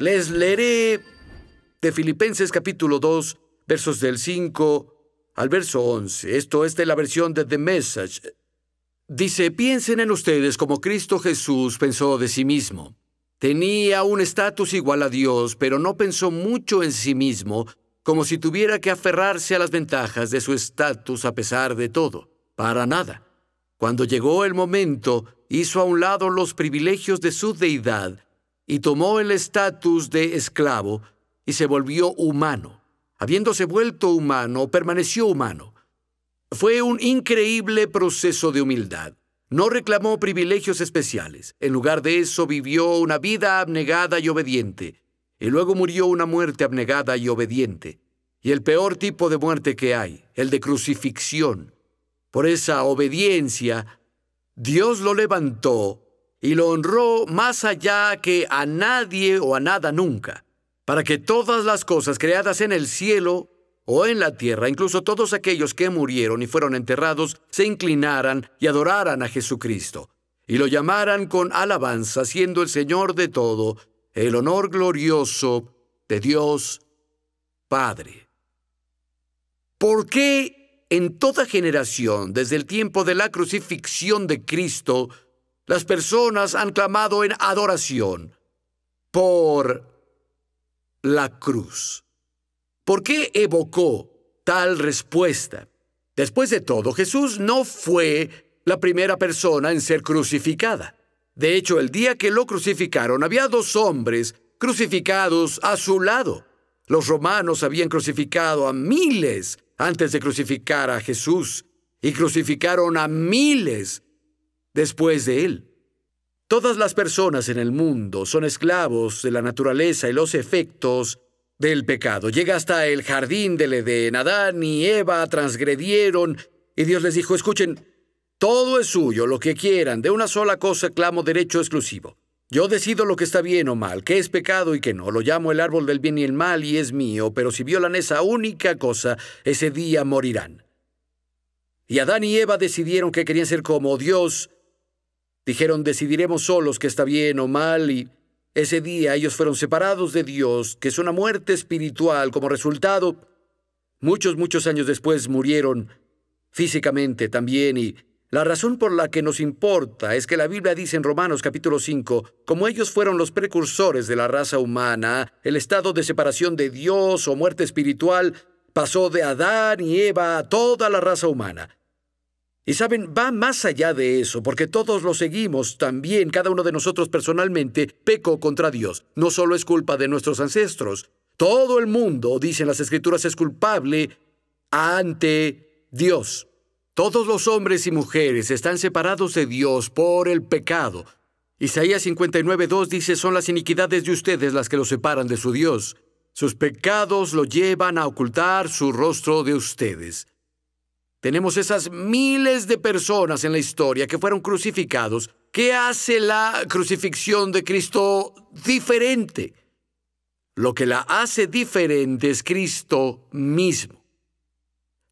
Les leeré de Filipenses capítulo 2, versos del 5 al verso 11. Esto es de la versión de The Message. Dice, piensen en ustedes como Cristo Jesús pensó de sí mismo. Tenía un estatus igual a Dios, pero no pensó mucho en sí mismo, como si tuviera que aferrarse a las ventajas de su estatus a pesar de todo. Para nada. Cuando llegó el momento, hizo a un lado los privilegios de su deidad y tomó el estatus de esclavo y se volvió humano. Habiéndose vuelto humano, permaneció humano. Fue un increíble proceso de humildad. No reclamó privilegios especiales. En lugar de eso vivió una vida abnegada y obediente. Y luego murió una muerte abnegada y obediente. Y el peor tipo de muerte que hay, el de crucifixión. Por esa obediencia, Dios lo levantó y lo honró más allá que a nadie o a nada nunca, para que todas las cosas creadas en el cielo o en la tierra, incluso todos aquellos que murieron y fueron enterrados, se inclinaran y adoraran a Jesucristo, y lo llamaran con alabanza, siendo el Señor de todo, el honor glorioso de Dios Padre. ¿Por qué en toda generación, desde el tiempo de la crucifixión de Cristo, las personas han clamado en adoración por la cruz. ¿Por qué evocó tal respuesta? Después de todo, Jesús no fue la primera persona en ser crucificada. De hecho, el día que lo crucificaron había dos hombres crucificados a su lado. Los romanos habían crucificado a miles antes de crucificar a Jesús y crucificaron a miles después de él. Todas las personas en el mundo son esclavos de la naturaleza y los efectos del pecado. Llega hasta el jardín del Edén. Adán y Eva transgredieron y Dios les dijo, escuchen, todo es suyo, lo que quieran, de una sola cosa clamo derecho exclusivo. Yo decido lo que está bien o mal, qué es pecado y qué no. Lo llamo el árbol del bien y el mal y es mío, pero si violan esa única cosa, ese día morirán. Y Adán y Eva decidieron que querían ser como Dios Dijeron, decidiremos solos qué está bien o mal, y ese día ellos fueron separados de Dios, que es una muerte espiritual. Como resultado, muchos, muchos años después murieron físicamente también, y la razón por la que nos importa es que la Biblia dice en Romanos capítulo 5, como ellos fueron los precursores de la raza humana, el estado de separación de Dios o muerte espiritual pasó de Adán y Eva a toda la raza humana. Y saben, va más allá de eso, porque todos lo seguimos, también cada uno de nosotros personalmente, peco contra Dios. No solo es culpa de nuestros ancestros. Todo el mundo, dicen las escrituras, es culpable ante Dios. Todos los hombres y mujeres están separados de Dios por el pecado. Isaías 59.2 dice, son las iniquidades de ustedes las que los separan de su Dios. Sus pecados lo llevan a ocultar su rostro de ustedes. Tenemos esas miles de personas en la historia que fueron crucificados. ¿Qué hace la crucifixión de Cristo diferente? Lo que la hace diferente es Cristo mismo.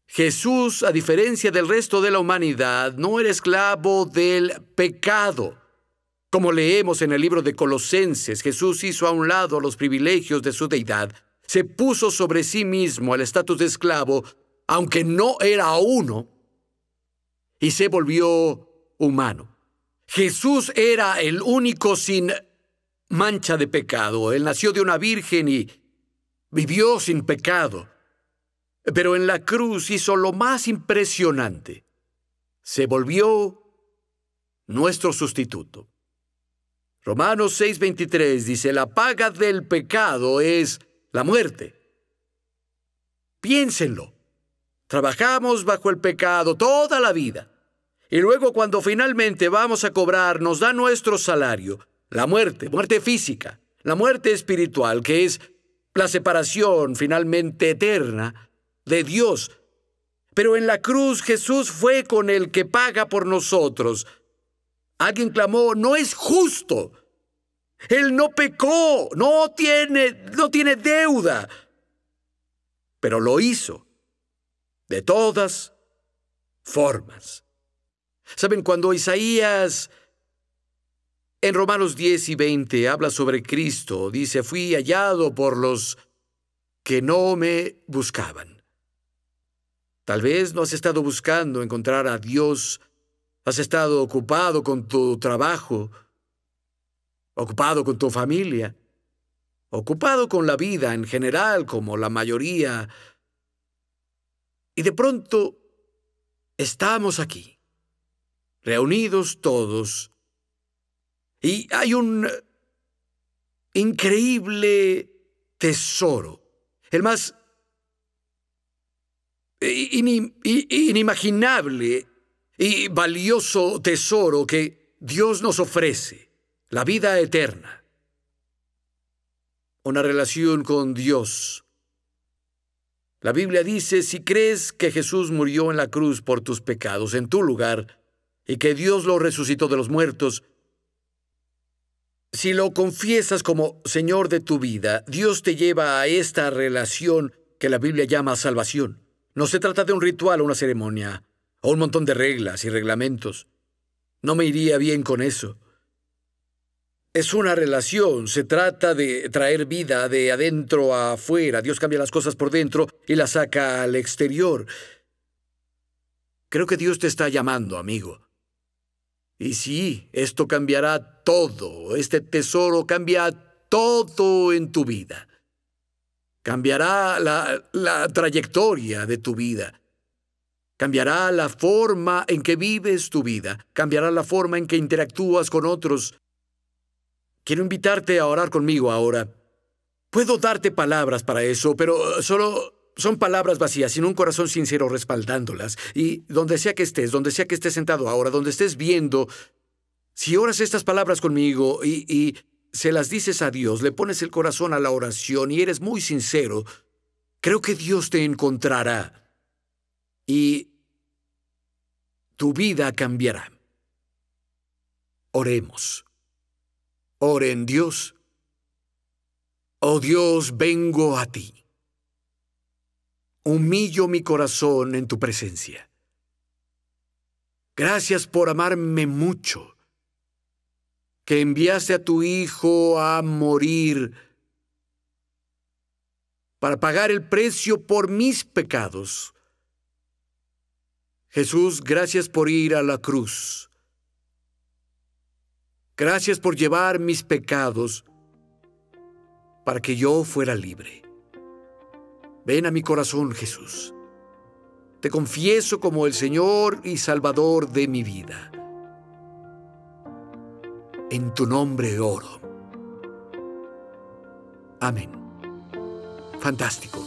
Jesús, a diferencia del resto de la humanidad, no era esclavo del pecado. Como leemos en el libro de Colosenses, Jesús hizo a un lado los privilegios de su deidad, se puso sobre sí mismo el estatus de esclavo aunque no era uno, y se volvió humano. Jesús era el único sin mancha de pecado. Él nació de una virgen y vivió sin pecado. Pero en la cruz hizo lo más impresionante. Se volvió nuestro sustituto. Romanos 6:23 dice, la paga del pecado es la muerte. Piénsenlo. Trabajamos bajo el pecado toda la vida. Y luego cuando finalmente vamos a cobrar, nos da nuestro salario, la muerte, muerte física, la muerte espiritual, que es la separación finalmente eterna de Dios. Pero en la cruz Jesús fue con el que paga por nosotros. Alguien clamó, no es justo. Él no pecó, no tiene, no tiene deuda. Pero lo hizo de todas formas. Saben, cuando Isaías en Romanos 10 y 20 habla sobre Cristo, dice, fui hallado por los que no me buscaban. Tal vez no has estado buscando encontrar a Dios, has estado ocupado con tu trabajo, ocupado con tu familia, ocupado con la vida en general, como la mayoría y de pronto estamos aquí, reunidos todos, y hay un eh, increíble tesoro, el más eh, inimaginable y valioso tesoro que Dios nos ofrece, la vida eterna. Una relación con Dios la Biblia dice, si crees que Jesús murió en la cruz por tus pecados en tu lugar y que Dios lo resucitó de los muertos, si lo confiesas como Señor de tu vida, Dios te lleva a esta relación que la Biblia llama salvación. No se trata de un ritual o una ceremonia, o un montón de reglas y reglamentos. No me iría bien con eso. Es una relación, se trata de traer vida de adentro a afuera. Dios cambia las cosas por dentro y las saca al exterior. Creo que Dios te está llamando, amigo. Y sí, esto cambiará todo, este tesoro cambia todo en tu vida. Cambiará la, la trayectoria de tu vida. Cambiará la forma en que vives tu vida. Cambiará la forma en que interactúas con otros Quiero invitarte a orar conmigo ahora. Puedo darte palabras para eso, pero uh, solo son palabras vacías, sin un corazón sincero respaldándolas. Y donde sea que estés, donde sea que estés sentado ahora, donde estés viendo, si oras estas palabras conmigo y, y se las dices a Dios, le pones el corazón a la oración y eres muy sincero, creo que Dios te encontrará y tu vida cambiará. Oremos en Dios. Oh Dios, vengo a ti. Humillo mi corazón en tu presencia. Gracias por amarme mucho, que enviaste a tu Hijo a morir para pagar el precio por mis pecados. Jesús, gracias por ir a la cruz Gracias por llevar mis pecados para que yo fuera libre. Ven a mi corazón, Jesús. Te confieso como el Señor y Salvador de mi vida. En tu nombre oro. Amén. Fantástico.